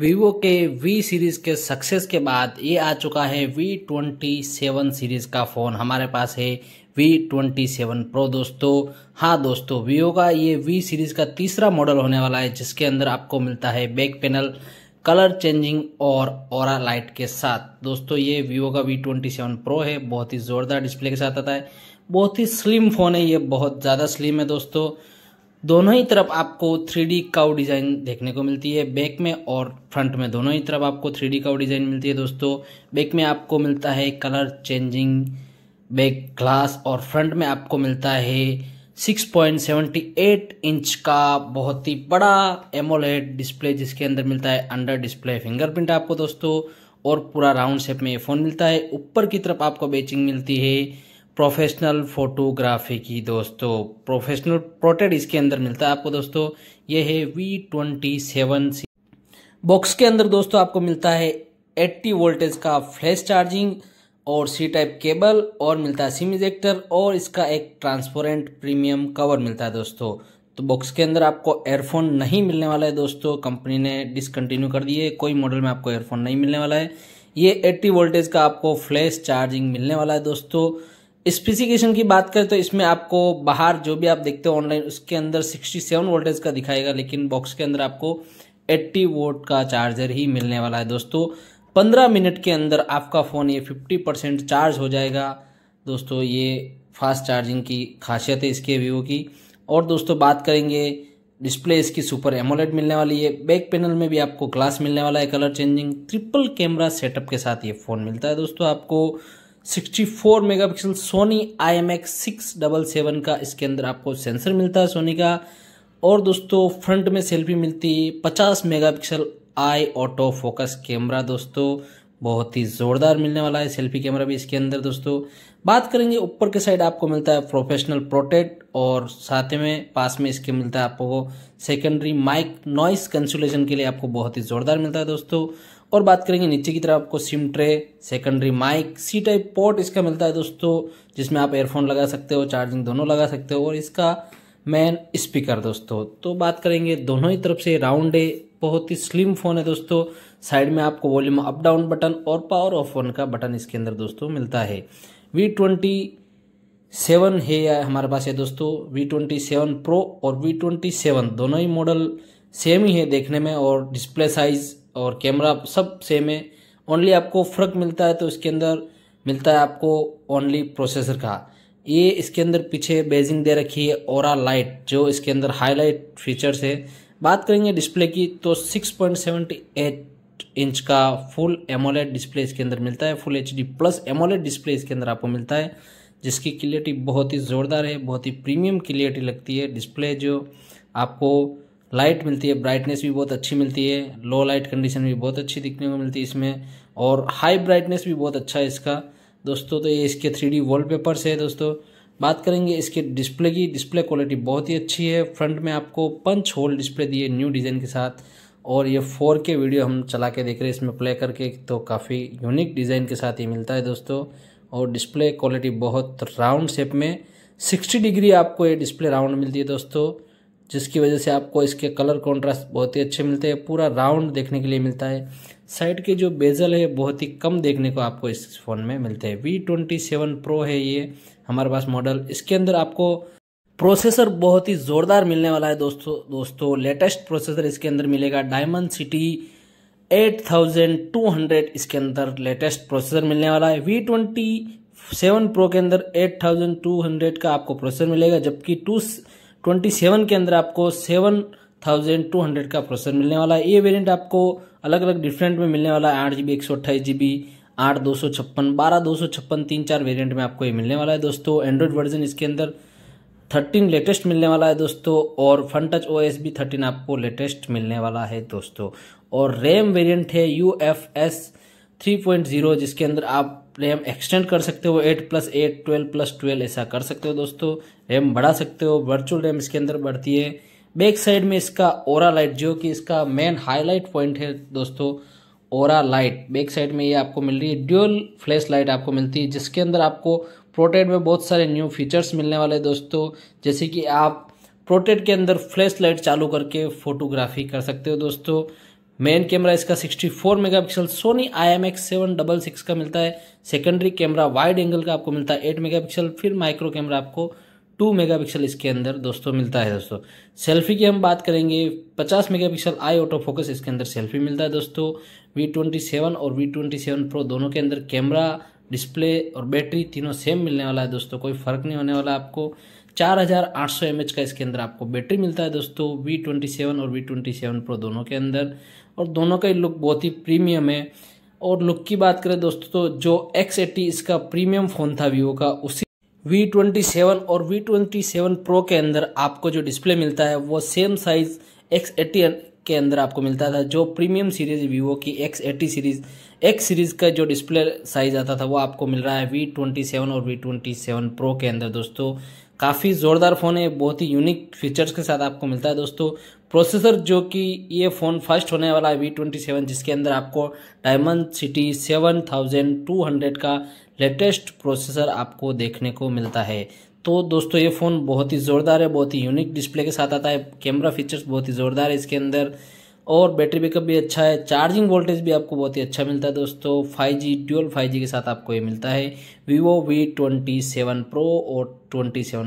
Vivo के we series के success के बाद ये आ चुका है वी ट्वेंटी सेवन सीरीज़ का फ़ोन हमारे पास है वी ट्वेंटी सेवन प्रो दोस्तों हाँ दोस्तों वीवो का ये वी सीरीज़ का तीसरा मॉडल होने वाला है जिसके अंदर आपको मिलता है बैक पैनल कलर चेंजिंग और और लाइट के साथ दोस्तों ये वीवो का वी ट्वेंटी सेवन प्रो है बहुत ही ज़ोरदार डिस्प्ले के साथ आता है बहुत ही स्लिम फ़ोन है ये बहुत ज़्यादा स्लिम है दोस्तों दोनों ही तरफ आपको थ्री डी काउ डिज़ाइन देखने को मिलती है बैक में और फ्रंट में दोनों ही तरफ आपको थ्री डी काउ डिज़ाइन मिलती है दोस्तों बैक में आपको मिलता है कलर चेंजिंग बैक ग्लास और फ्रंट में आपको मिलता है 6.78 इंच का बहुत ही बड़ा एमोलेड डिस्प्ले जिसके अंदर मिलता है अंडर डिस्प्ले फिंगरप्रिंट आपको दोस्तों और पूरा राउंड शेप में ये फ़ोन मिलता है ऊपर की तरफ आपको बेचिंग मिलती है प्रोफेशनल फोटोग्राफी की दोस्तों प्रोफेशनल प्रोटेड इसके अंदर मिलता है आपको दोस्तों ये है वी ट्वेंटी सेवन बॉक्स के अंदर दोस्तों आपको मिलता है एट्टी वोल्टेज का फ्लैश चार्जिंग और सी टाइप केबल और मिलता है सिम इजेक्टर और इसका एक ट्रांसपेरेंट प्रीमियम कवर मिलता है दोस्तों तो बॉक्स के अंदर आपको एयरफोन नहीं मिलने वाला है दोस्तों कंपनी ने डिसकंटिन्यू कर दिए कोई मॉडल में आपको एयरफोन नहीं मिलने वाला है ये 80 वोल्टेज का आपको फ्लैश चार्जिंग मिलने वाला है दोस्तों स्पेसिफिकेशन की बात करें तो इसमें आपको बाहर जो भी आप देखते हो ऑनलाइन उसके अंदर 67 वोल्टेज का दिखाएगा लेकिन बॉक्स के अंदर आपको 80 वोल्ट का चार्जर ही मिलने वाला है दोस्तों 15 मिनट के अंदर आपका फ़ोन ये 50 परसेंट चार्ज हो जाएगा दोस्तों ये फास्ट चार्जिंग की खासियत है इसके वीवो की और दोस्तों बात करेंगे डिस्प्ले इसकी सुपर एमोलेट मिलने वाली है बैक पैनल में भी आपको ग्लास मिलने वाला है colour changing triple camera setup के साथ ये फ़ोन मिलता है दोस्तों आपको 64 megapixel Sony I M X six double seven का इसके अंदर आपको सेंसर मिलता है सोनी का और दोस्तों फ्रंट में सेल्फी मिलती है पचास megapixel eye autofocus camera दोस्तों बहुत ही ज़ोरदार मिलने वाला है सेल्फी कैमरा भी इसके अंदर दोस्तों बात करेंगे ऊपर के साइड आपको मिलता है प्रोफेशनल प्रोटेक्ट और साथ में पास में इसके मिलता है आपको सेकेंडरी माइक नॉइस कंसुलेशन के लिए आपको बहुत ही ज़ोरदार मिलता है दोस्तों और बात करेंगे नीचे की तरफ आपको SIM tray secondary mic C type port इसका मिलता है दोस्तों जिसमें आप एयरफोन लगा सकते हो चार्जिंग दोनों लगा सकते हो और इसका मेन स्पीकर दोस्तों तो बात करेंगे दोनों ही तरफ से राउंड है बहुत ही स्लिम फ़ोन है दोस्तों साइड में आपको वॉल्यूम अप डाउन बटन और पावर ऑफ फोन का बटन इसके अंदर दोस्तों मिलता है वी ट्वेंटी सेवन है हमारे पास है दोस्तों वी ट्वेंटी सेवन प्रो और वी ट्वेंटी सेवन दोनों ही मॉडल सेम ही है देखने में और डिस्प्ले साइज़ और कैमरा सब सेम है ओनली आपको फ़र्क मिलता है तो इसके अंदर मिलता है आपको ओनली प्रोसेसर का ये इसके अंदर पीछे बेजिंग दे रखी है और लाइट जो इसके अंदर हाईलाइट फीचर्स है बात करेंगे डिस्प्ले की तो 6.78 इंच का फुल एमोलेड डिस्प्ले इसके अंदर मिलता है full H plus AMOLED display इसके अंदर आपको मिलता है जिसकी क्लियरिटी बहुत ही ज़ोरदार है बहुत ही प्रीमियम क्लियरिटी लगती है डिस्प्ले जो आपको लाइट मिलती है ब्राइटनेस भी बहुत अच्छी मिलती है लो लाइट कंडीशन भी बहुत अच्छी दिखने को मिलती है इसमें और हाई ब्राइटनेस भी बहुत अच्छा है इसका दोस्तों तो ये इसके थ्री डी वॉलपेपर्स है दोस्तों बात करेंगे इसके डिस्प्ले की डिस्प्ले क्वालिटी बहुत ही अच्छी है फ्रंट में आपको पंच होल डिस्प्ले दिए न्यू डिज़ाइन के साथ और ये फोर के वीडियो हम चला के देख रहे हैं इसमें प्ले करके तो काफ़ी यूनिक डिज़ाइन के साथ ये मिलता है दोस्तों और डिस्प्ले क्वालिटी बहुत राउंड शेप में सिक्सटी डिग्री आपको ये डिस्प्ले राउंड मिलती है दोस्तों जिसकी वजह से आपको इसके कलर कॉन्ट्रास्ट बहुत ही अच्छे मिलते हैं पूरा राउंड देखने के लिए मिलता है साइड के जो बेजल है बहुत ही कम देखने को आपको इस फ़ोन में मिलते हैं वी ट्वेंटी सेवन प्रो है ये हमारे पास मॉडल इसके अंदर आपको प्रोसेसर बहुत ही ज़ोरदार मिलने वाला है दोस्तों दोस्तों लेटेस्ट प्रोसेसर इसके अंदर मिलेगा डायमंड सिटी 8200 इसके अंदर लेटेस्ट प्रोसेसर मिलने वाला है वी ट्वेंटी सेवन प्रो के अंदर 8200 का आपको प्रोसेसर मिलेगा जबकि टू ट्वेंटी सेवन के अंदर आपको सेवन थाउजेंड टू हंड्रेड का प्रोसेसर मिलने वाला है ये वेरिएंट आपको अलग अलग डिफरेंट में मिलने वाला है आठ जी बी एक सौ अट्ठाईस जी बी आठ दो सौ छप्पन बारह दो सौ छप्पन तीन चार वेरियंट में आपको ये मिलने वाला है दोस्तों एंड्रॉयड वर्जन इसके अंदर थर्टीन लेटेस्ट मिलने वाला है दोस्तों और फ्रंट टच ओ एस बी थर्टीन आपको लेटेस्ट मिलने वाला है दोस्तों और रैम वेरियंट है U F S three point zero जिसके अंदर आप रैम एक्सटेंड कर सकते हो eight plus eight twelve plus twelve ऐसा कर सकते हो दोस्तों रैम बढ़ा सकते हो वर्चुअल रैम इसके अंदर बढ़ती है बैक साइड में इसका ओरा लाइट जो कि इसका मेन हाईलाइट पॉइंट है दोस्तों ओरा लाइट बैक साइड में ये आपको मिल रही है ड्यूअल फ्लैश लाइट आपको मिलती है जिसके अंदर आपको प्रोटेड में बहुत सारे न्यू फीचर्स मिलने वाले दोस्तों जैसे कि आप प्रोटेड के अंदर फ्लैश लाइट चालू करके फोटोग्राफी कर सकते हो दोस्तों मेन कैमरा इसका 64 megapixel Sony I M X seven double six का मिलता है सेकेंडरी कैमरा वाइड एंगल का आपको मिलता है 8 मेगापिक्सल फिर माइक्रो कैमरा आपको 2 मेगापिक्सल इसके अंदर दोस्तों मिलता है दोस्तों सेल्फी की हम बात करेंगे 50 मेगापिक्सल आई ऑटो फोकस इसके अंदर सेल्फी मिलता है दोस्तों वी ट्वेंटी सेवन और वी ट्वेंटी सेवन प्रो दोनों के अंदर कैमरा डिस्प्ले और बैटरी तीनों सेम मिलने वाला है दोस्तों कोई फ़र्क नहीं होने वाला आपको चार हज़ार आठ सौ एम एच का इसके अंदर आपको बैटरी मिलता है दोस्तों वी ट्वेंटी सेवन और वी ट्वेंटी सेवन प्रो दोनों के अंदर और दोनों का ही लुक बहुत ही प्रीमियम है और लुक की बात करें दोस्तों तो जो एक्स इसका प्रीमियम फ़ोन था वीवो का उसी वी ट्वेंटी सेवन और वी ट्वेंटी सेवन प्रो के अंदर आपको जो डिस्प्ले मिलता है वो सेम साइज़ एक्स के अंदर आपको मिलता था जो प्रीमियम सीरीज़ वीवो की एक्स सीरीज़ एक्स सीरीज़ का जो डिस्प्ले साइज़ आता था वो आपको मिल रहा है वी ट्वेंटी सेवन और वी ट्वेंटी सेवन प्रो के अंदर दोस्तों काफ़ी ज़ोरदार फ़ोन है बहुत ही यूनिक फीचर्स के साथ आपको मिलता है दोस्तों प्रोसेसर जो कि ये फ़ोन फर्स्ट होने वाला है वी ट्वेंटी सेवन जिसके अंदर आपको diamond city seven thousand two hundred का लेटेस्ट प्रोसेसर आपको देखने को मिलता है तो दोस्तों ये फ़ोन बहुत ही ज़ोरदार है बहुत ही यूनिक डिस्प्ले के साथ आता है कैमरा फीचर्स बहुत ही ज़ोरदार है इसके अंदर और बैटरी बैकअप भी अच्छा है चार्जिंग वोल्टेज भी आपको बहुत ही अच्छा मिलता है दोस्तों five G twelve five G के साथ आपको ये मिलता है Vivo V twenty seven pro और ट्वेंटी सेवन